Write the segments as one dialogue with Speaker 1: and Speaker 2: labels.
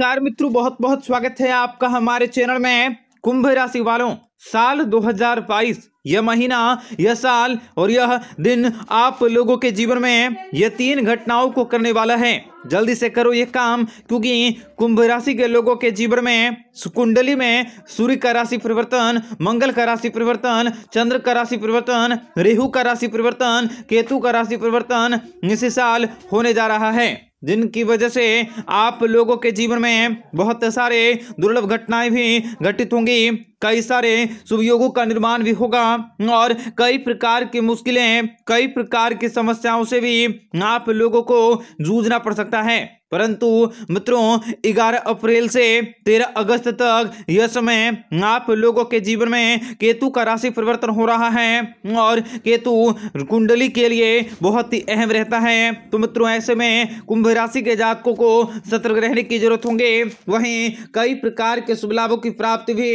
Speaker 1: नमस्कार मित्रों बहुत बहुत स्वागत है आपका हमारे चैनल में कुंभ राशि वालों साल 2022 यह महीना यह साल और यह दिन आप लोगों के जीवन में यह तीन घटनाओं को करने वाला है जल्दी से करो ये काम क्योंकि कुंभ राशि के लोगों के जीवन में कुंडली में सूर्य का राशि परिवर्तन मंगल का राशि परिवर्तन चंद्र का राशि परिवर्तन रेहू का राशि परिवर्तन केतु का राशि परिवर्तन इसी साल होने जा रहा है जिनकी वजह से आप लोगों के जीवन में बहुत सारे दुर्लभ घटनाएं भी घटित होंगी कई सारे सुवियोगों का निर्माण भी होगा और कई प्रकार की मुश्किलें कई प्रकार की समस्याओं से भी आप लोगों को जूझना पड़ सकता है परंतु मित्रों ग्यारह अप्रैल से तेरह अगस्त तक यह समय आप लोगों के जीवन में केतु का राशि परिवर्तन हो रहा है और केतु कुंडली के लिए बहुत ही अहम रहता है तो मित्रों ऐसे में कुंभ राशि के जातकों को सतर्क रहने की जरूरत होंगे वहीं कई प्रकार के शुभ लाभों की प्राप्ति भी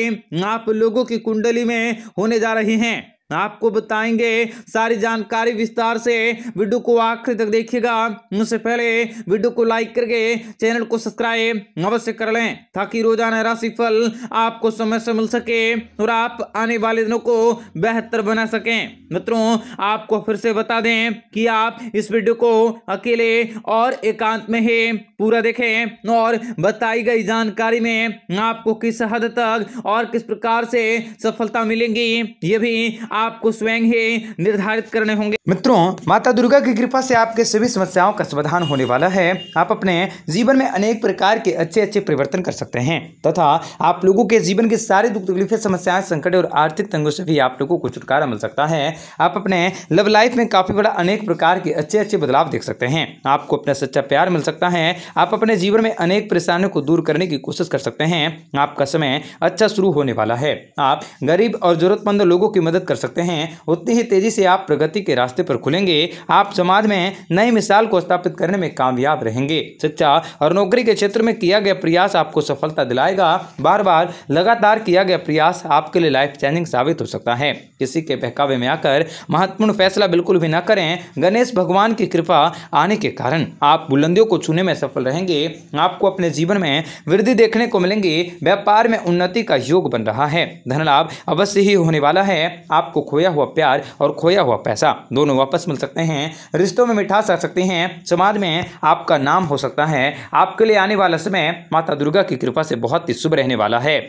Speaker 1: आप लोगों की कुंडली में होने जा रही हैं आपको बताएंगे सारी जानकारी विस्तार से वीडियो को आखिर तक देखिएगा उससे पहले वीडियो को लाइक करके चैनल को सब्सक्राइब अवश्य कर लें ताकि रोजाना राशिफल आपको समय से मिल सके और आप आने वाले दिनों को बेहतर बना सकें मित्रों आपको फिर से बता दें कि आप इस वीडियो को अकेले और एकांत में ही पूरा देखें और बताई गई जानकारी में आपको किस हद तक और किस प्रकार से सफलता मिलेंगी ये भी आप आपको स्वयं ही निर्धारित करने होंगे मित्रों माता दुर्गा की कृपा से आपके सभी समस्याओं का समाधान होने वाला है आप अपने जीवन में अनेक प्रकार के अच्छे अच्छे परिवर्तन कर सकते हैं तथा आप लोगों के जीवन के सारे दुख तकलीफे समस्याएं संकट और आर्थिक तंगों से भी आप लोगों को छुटकारा मिल सकता है आप अपने लव लाइफ में काफी बड़ा अनेक प्रकार के अच्छे अच्छे बदलाव देख सकते हैं आपको अपना सच्चा प्यार मिल सकता है आप अपने जीवन में अनेक परेशानियों को दूर करने की कोशिश कर सकते हैं आपका समय अच्छा शुरू होने वाला है आप गरीब और जरूरतमंद लोगों की मदद कर सकते सकते हैं उतनी ही तेज़ी से आप प्रगति के रास्ते पर खुलेंगे आप समाज में नई मिसाल को स्थापित करने में कामयाब रहेंगे शिक्षा और नौकरी के क्षेत्र में किया गया प्रयास आपको सफलता दिलाएगा बार बार लगातार किया गया प्रयास आपके लिए लाइफ चेंजिंग साबित हो सकता है किसी के बहकावे में आकर महत्वपूर्ण फैसला बिल्कुल भी न करें गणेश भगवान की कृपा आने के कारण आप बुलंदियों को छूने में सफल रहेंगे आपको अपने जीवन में वृद्धि देखने को मिलेंगी व्यापार में उन्नति का योग बन रहा है धन लाभ अवश्य ही होने वाला है आप आपको खोया हुआ प्यार और खोया हुआ पैसा दोनों वापस मिल सकते हैं रिश्तों में मिठास आ सकती हैं समाज में आपका नाम हो सकता है आपके लिए आने वाला समय माता दुर्गा की कृपा से बहुत ही शुभ रहने वाला है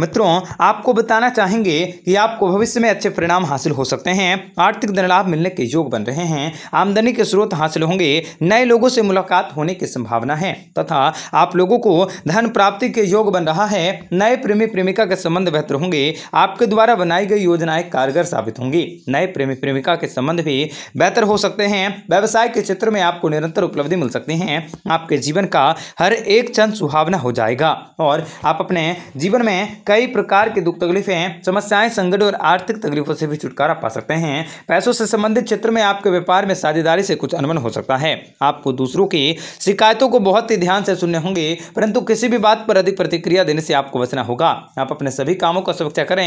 Speaker 1: मित्रों आपको बताना चाहेंगे कि आपको भविष्य में अच्छे परिणाम हासिल हो सकते हैं आर्थिक धनलाभ मिलने के योग बन रहे हैं आमदनी के स्रोत हासिल होंगे नए लोगों से मुलाकात होने की संभावना है तथा आप लोगों को धन प्राप्ति के योग बन रहा है नए प्रेमी प्रेमिका के संबंध बेहतर होंगे आपके द्वारा बनाई गई योजनाएं कारगर साबित होंगी नए प्रेमी प्रेमिका के संबंध भी बेहतर हो सकते हैं व्यवसाय के क्षेत्र में आपको निरंतर उपलब्धि मिल सकती है आपके जीवन का हर एक चंद सुहावना हो जाएगा और आप अपने जीवन में कई प्रकार की दुख तकलीफें समस्याएं संकट और आर्थिक तकलीफों से भी छुटकारा पा सकते हैं पैसों से संबंधित क्षेत्र में आपके व्यापार में साझेदारी से कुछ अनबन हो सकता है आपको दूसरों की शिकायतों को बहुत ही ध्यान से सुनने होंगे परंतु किसी भी बात पर अधिक प्रतिक्रिया देने से आपको बचना होगा आप अपने सभी कामों का सुरक्षा करें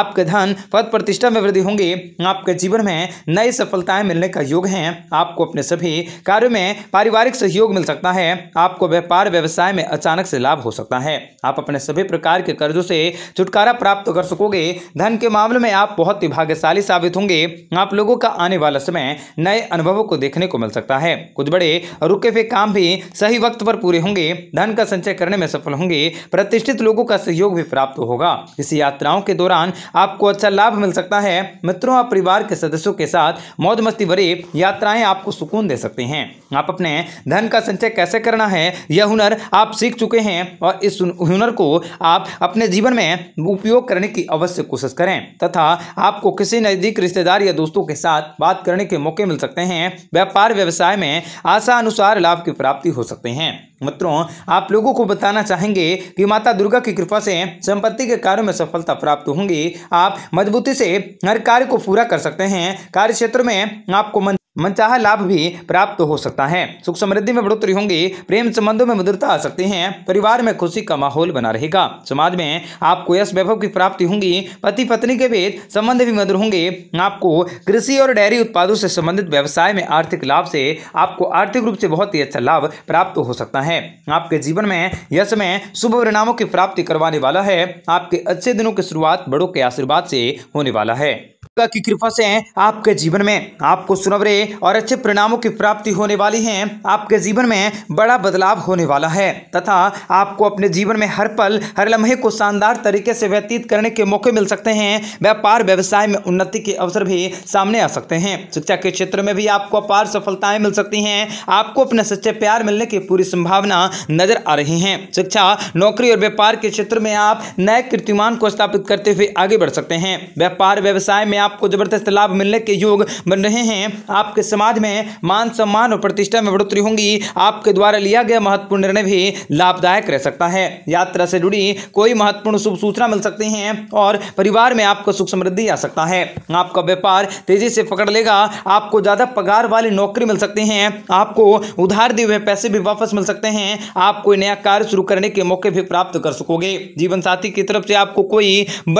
Speaker 1: आपके धन पद प्रतिष्ठा में वृद्धि होंगी आपके जीवन में नई सफलताएं मिलने का योग है आपको अपने सभी कार्यों में पारिवारिक सहयोग मिल सकता है आपको व्यापार व्यवसाय में अचानक से लाभ हो सकता है आप अपने सभी प्रकार के कर्जों से छुटकारा प्राप्त कर सकोगे धन के मामले में आप बहुत ही भाग्यशाली साबित होंगे आप लोगों का आने वाला समय नए अनुभवों को देखने को मिल सकता है कुछ बड़े रुके हुए काम भी सही वक्त पर पूरे होंगे धन का संचय करने में सफल होंगे प्रतिष्ठित लोगों का सहयोग भी प्राप्त होगा इस यात्राओं के दौरान आपको अच्छा लाभ मिल सकता है मित्रों और परिवार के सदस्यों के साथ मौज मस्ती भरी यात्राएं आपको सुकून दे सकती हैं आप अपने धन का संचय कैसे करना है यह हुनर आप सीख चुके हैं और इस हुनर को आप अपने जीवन में उपयोग करने की अवश्य कोशिश करें तथा आपको किसी नज़दीक रिश्तेदार या दोस्तों के साथ बात करने के मौके मिल सकते हैं व्यापार व्यवसाय में आशा अनुसार लाभ की प्राप्ति हो सकते हैं मित्रों आप लोगों को बताना चाहेंगे कि माता दुर्गा की कृपा से संपत्ति के कार्यों में सफलता प्राप्त होंगी आप मजबूती से हर कार्य को पूरा कर सकते हैं कार्य क्षेत्र में आपको मन मनचाहा लाभ भी प्राप्त हो सकता है सुख समृद्धि में बढ़ोतरी होंगी प्रेम संबंधों में मधुरता आ सकती है परिवार में खुशी का माहौल बना रहेगा समाज में आपको यश वैभव की प्राप्ति होंगी पति पत्नी के बीच संबंध भी मधुर होंगे आपको कृषि और डेयरी उत्पादों से संबंधित व्यवसाय में आर्थिक लाभ से आपको आर्थिक रूप से बहुत ही अच्छा लाभ प्राप्त हो सकता है आपके जीवन में यश में शुभ परिणामों की प्राप्ति करवाने वाला है आपके अच्छे दिनों की शुरुआत बड़ों के आशीर्वाद से होने वाला है की कृपा से आपके जीवन में आपको सुनवरे और अच्छे परिणामों की प्राप्ति होने वाली है आपके जीवन में बड़ा बदलाव होने वाला है तथा आपको अपने जीवन में हर पल हर लम्हे को शानदार तरीके से व्यतीत करने के मौके मिल सकते हैं व्यापार व्यवसाय में उन्नति के अवसर भी सामने आ सकते हैं शिक्षा के क्षेत्र में भी आपको अपार सफलताएं मिल सकती हैं आपको अपने सच्चे प्यार मिलने की पूरी संभावना नजर आ रही है शिक्षा नौकरी और व्यापार के क्षेत्र में आप नए कीर्तिमान को स्थापित करते हुए आगे बढ़ सकते हैं व्यापार व्यवसाय में आपको जबरदस्त लाभ मिलने के योग बन रहे हैं आपके समाज में मान सम्मान और प्रतिष्ठा में बढ़ोतरी होंगी आपके द्वारा लिया गया महत्वपूर्ण निर्णय भी लाभदायक रह सकता है यात्रा से जुड़ी कोई महत्वपूर्ण शुभ सूचना मिल सकती है और परिवार में आपको सुख समृद्धि आ सकता है आपका व्यापार तेजी से पकड़ लेगा आपको ज़्यादा पगार वाली नौकरी मिल सकती है आपको उधार दिए हुए पैसे भी वापस मिल सकते हैं आप कोई नया कार्य शुरू करने के मौके भी प्राप्त कर सकोगे जीवन साथी की तरफ से आपको कोई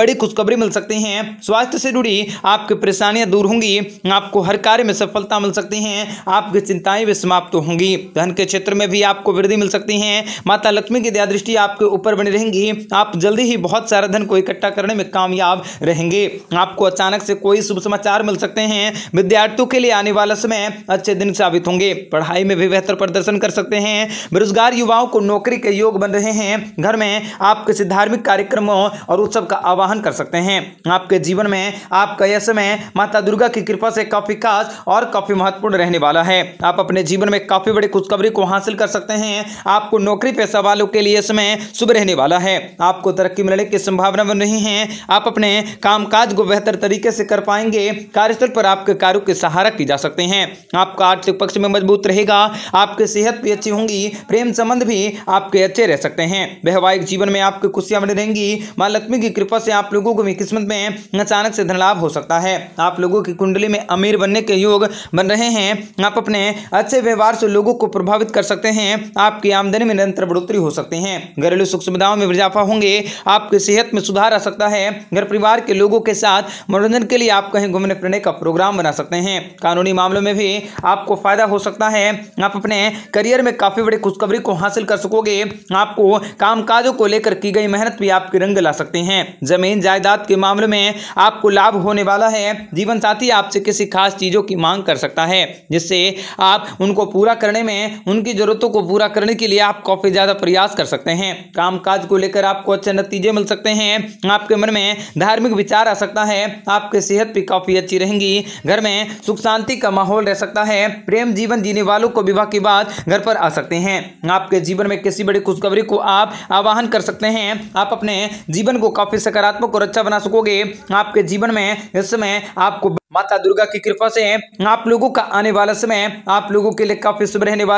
Speaker 1: बड़ी खुशखबरी मिल सकती है स्वास्थ्य से जुड़ी आपकी परेशानियां दूर होंगी आपको हर कार्य में सफलता मिल सकती है आपकी चिंताएं भी समाप्त होंगी धन के क्षेत्र में भी आपको वृद्धि मिल सकती है माता लक्ष्मी की दया दृष्टि आपके ऊपर बनी रहेंगी आप जल्दी ही बहुत सारा धन को इकट्ठा करने में कामयाब रहेंगे आपको अचानक से कोई शुभ समाचार मिल सकते हैं विद्यार्थियों के लिए आने वाला समय अच्छे दिन साबित होंगे पढ़ाई में भी बेहतर प्रदर्शन कर सकते हैं बेरोजगार युवाओं को नौकरी के योग बन रहे हैं घर में आप किसी धार्मिक कार्यक्रमों और उत्सव का आवाहन कर सकते हैं आपके जीवन में आपका आपका यह समय माता दुर्गा की कृपा से काफी खास और काफी महत्वपूर्ण रहने वाला है आप अपने जीवन में काफी बड़ी खुशखबरी को हासिल कर सकते हैं आपको नौकरी पेशा वालों के लिए समय शुभ रहने वाला है आपको तरक्की मिलने की संभावना बन रही है आप अपने कामकाज को बेहतर तरीके से कर पाएंगे कार्यस्थल पर आपके कार्यो की सहारा की जा सकते हैं आपका आर्थिक पक्ष में मजबूत रहेगा आपकी सेहत भी अच्छी होंगी प्रेम संबंध भी आपके अच्छे रह सकते हैं वैवाहिक जीवन में आपकी खुशियां बनी रहेंगी माँ लक्ष्मी की कृपा से आप लोगों को भी किस्मत में अचानक से धन लाभ हो सकता है आप लोगों की कुंडली में अमीर बनने के योग बन रहे हैं आप अपने अच्छे व्यवहार से लोगों को प्रभावित कर सकते हैं आपकी आमदनी में निरंतर बढ़ोतरी हो सकती है घरेलू सुख सुविधाओं में इजाफा होंगे आपकी सेहत में सुधार आ सकता है घर परिवार के लोगों के साथ मनोरंजन के लिए आप कहीं घूमने फिरने का प्रोग्राम बना सकते हैं कानूनी मामलों में भी आपको फायदा हो सकता है आप अपने करियर में काफी बड़ी खुशखबरी को हासिल कर सकोगे आपको कामकाजों को लेकर की गई मेहनत भी आपके रंग ला सकते हैं जमीन जायदाद के मामले में आपको लाभ होने वाला है जीवन साथी आपसे किसी खास चीज़ों की मांग कर सकता है जिससे आप उनको पूरा करने में उनकी ज़रूरतों को पूरा करने के लिए आप काफ़ी ज़्यादा प्रयास कर सकते हैं कामकाज को लेकर आपको अच्छे नतीजे मिल सकते हैं आपके मन में धार्मिक विचार आ सकता है आपकी सेहत भी काफ़ी अच्छी रहेंगी घर में सुख शांति का माहौल रह सकता है प्रेम जीवन जीने वालों को विवाह के बाद घर पर आ सकते हैं आपके जीवन में किसी बड़ी खुशखबरी को आप आवाहन कर सकते हैं आप अपने जीवन को काफ़ी सकारात्मक और अच्छा बना सकोगे आपके जीवन में इस समय आपको माता दुर्गा की कृपा से आप लोगों का आने वाला समय आप लोगों के लिए काफी शुभ रहने वाला